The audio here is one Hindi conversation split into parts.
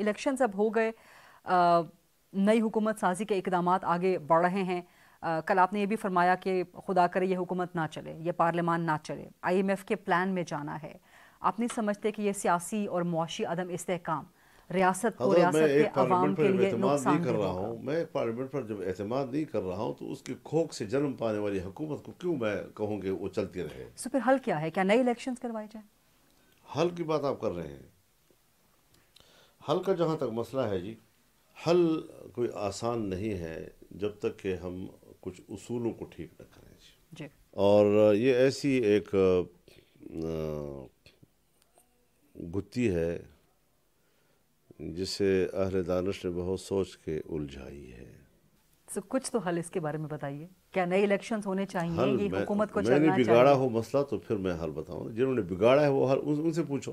इलेक्शन अब हो गए नई हुकूमत साजी के इकदाम आगे बढ़ रहे हैं आ, कल आपने ये भी फरमाया कि खुदा करे ये हुकूमत ना चले ये पार्लियामान ना चले आईएमएफ के प्लान में जाना है आप नहीं समझते कि ये सियासी और मुआशी अदम इसकाम रियासत को रियासत के लिए कर रहा हूँ मैं पार्लियामेंट पर जब एतम नहीं कर रहा हूँ तो उसके खोख से जन्म पाने वाली हुकूमत को क्यों मैं कहूँगी वो चलती रहे फिर हल क्या है क्या नए इलेक्शन करवाए जाए हल की बात आप कर रहे हैं हल का जहाँ तक मसला है जी हल कोई आसान नहीं है जब तक कि हम कुछ उसूलों को ठीक न करें जी और ये ऐसी एक गुत्ती है जिसे अहर दानश ने बहुत सोच के उलझाई है तो कुछ तो हल इसके बारे में बताइए क्या नए इलेक्शन होने चाहिए हल, ये हुकूमत को मैंने बिगाड़ा हो मसला तो फिर मैं हल बताऊँ जिन्होंने बिगाड़ा है वो हल उन, उनसे पूछो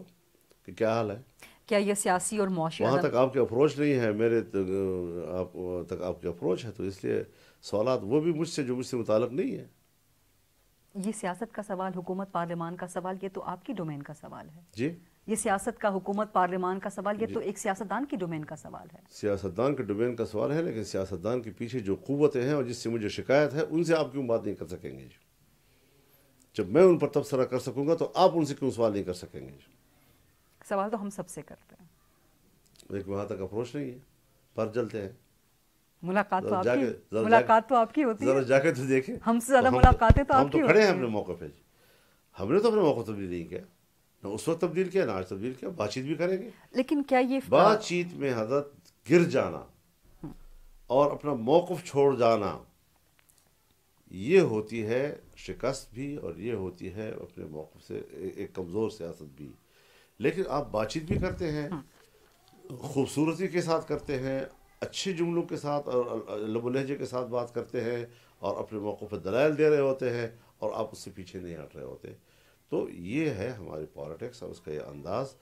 कि क्या हाल है क्या यह सियासी और वहाँ तक आपके अप्रोच नहीं है मेरे तक, आप तक आपके अप्रोच है तो इसलिए सवाल वो भी मुझसे जो मुझसे मुतल नहीं है ये सियासत का सवाल हुकूमत पार्लियामान का सवाल ये तो आपकी डोमेन का सवाल है जी ये सियासत का हुकूमत पार्लियामान का सवाल ये तो एक सियासतदान की डोमेन का सवाल है सियासतदान के डोमेन का सवाल है लेकिन सियासतदान के पीछे जो कुतें हैं और जिससे मुझे शिकायत है उनसे आप क्यों बात नहीं कर सकेंगे जब मैं उन पर तबसरा कर सकूंगा तो आप उनसे क्यों सवाल नहीं कर सकेंगे जी? सवाल तो हम सबसे करते हैं एक वहाँ तक अप्रोच नहीं है पर चलते हैं मुलाकात तो आपकी मुलाकात तो आपकी होती है जाके तो देखे हमसे ज़्यादा तो मुलाकातें तो आपकी तो खड़े हैं अपने मौके पे हमने तो अपने मौका तब्दील नहीं किया ना उस वक्त तब्दील किया ना आज तब्दील किया बातचीत भी करेंगे लेकिन क्या ये बातचीत में हजरत गिर जाना हम्म। और अपना मौकफ छोड़ जाना ये होती है शिकस्त भी और ये होती है अपने मौकफ से एक कमज़ोर सियासत भी लेकिन आप बातचीत भी करते हैं हाँ। खूबसूरती के साथ करते हैं अच्छे जुमलों के साथ और लबुलहजे के साथ बात करते हैं और अपने मौक़ों पर दलाल दे रहे होते हैं और आप उससे पीछे नहीं हट रहे होते तो ये है हमारी पॉलिटिक्स और उसका ये अंदाज़